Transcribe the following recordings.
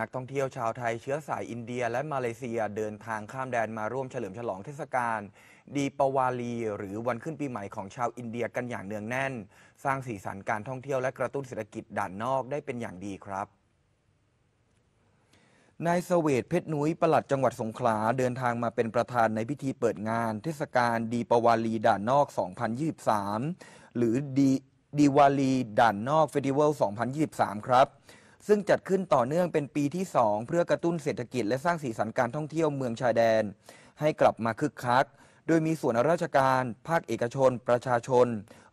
นักท่องเที่ยวชาวไทยเชื้อสายอินเดียและมาเลเซียเดินทางข้ามแดนมาร่วมเฉลิมฉลองเทศกาลดีปวาลี หรือวันขึ้นปีใหม่ของชาวอินเดียกันอย่างเนืองแน่น สร้างสีสันการท่องเที่ยวและกระตุ้นเศรษฐกิจด่านนอกได้เป็นอย่างดีครับนายสเวต เพชรนุ้ยประหลัดจังหวัดสงขลาเดินทางมาเป็นประธานในพิธีเปิดงานเทศกาลดีปวาลีด่านนอก 2023 หรือดีดีวารีด่านนอกเฟสติวัล2023 ครับซึ่งจัดขึ้นต่อเนื่องเป็นปีที่ 2 เพื่อกระตุ้นเศรษฐกิจและสร้างสีสันการท่องเที่ยวเมืองชายแดน ให้กลับมาคึกคัก โดยมีส่วนราชการ ภาคเอกชนประชาชน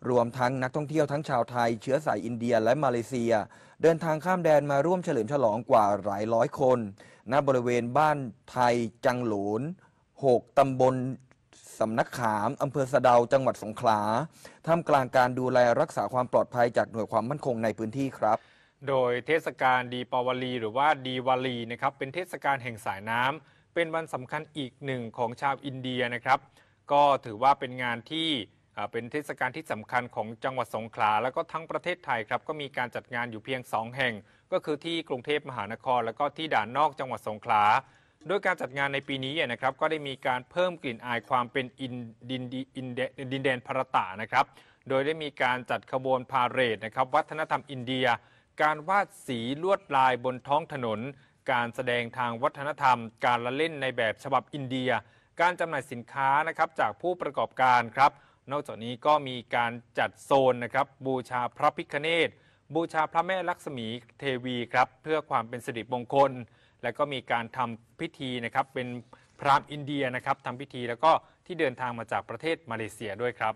รวมทั้งนักท่องเที่ยวทั้งชาวไทย เชื้อสายอินเดียและมาเลเซีย เดินทางข้ามแดนมาร่วมเฉลิมฉลองกว่าหลายร้อยคน ณบริเวณบ้านไทยจังหลูน6ตำบลสำนักขามอำเภอสะเดาจังหวัดสงขลาท่ามกลางการดูแลรักษาความปลอดภัยจากหน่วยความมั่นคงในพื้นที่ครับโดยเทศกาลดีปาวลี หรือว่าดีวาลีนะครับเป็นเทศกาลแห่งสายน้ำ เป็นวันสำคัญอีกหนึ่งของชาวอินเดียนะครับก็ถือว่าเป็นงานที่เป็นเทศกาลที่สำคัญของจังหวัดสงขลา แล้วก็ทั้งประเทศไทยครับก็มีการจัดงานอยู่เพียง2แห่งก็คือที่กรุงเทพมหานคร แล้วก็ที่ด่านนอกจังหวัดสงขลา โดยการจัดงานในปีนี้นะครับก็ได้มีการเพิ่มกลิ่นอายความเป็นอินดินดินแดนพรตานะครับโดยได้มีการจัดขบวนพาเหรดนะครับวัฒนธรรมอินเดียการวาดสีลวดลายบนท้องถนน การแสดงทางวัฒนธรรมการละเล่นในแบบฉบับอินเดีย การจำหน่ายสินค้านะครับจากผู้ประกอบการครับ นอกจากนี้ก็มีการจัดโซนนะครับ บูชาพระพิคเนตบูชาพระแม่ลักษมีเทวีครับเพื่อความเป็นสิริมงคล และก็มีการทำพิธีนะครับเป็นพราหมณ์อินเดียนะครับทำพิธีแล้วก็ที่เดินทางมาจากประเทศมาเลเซียด้วยครับ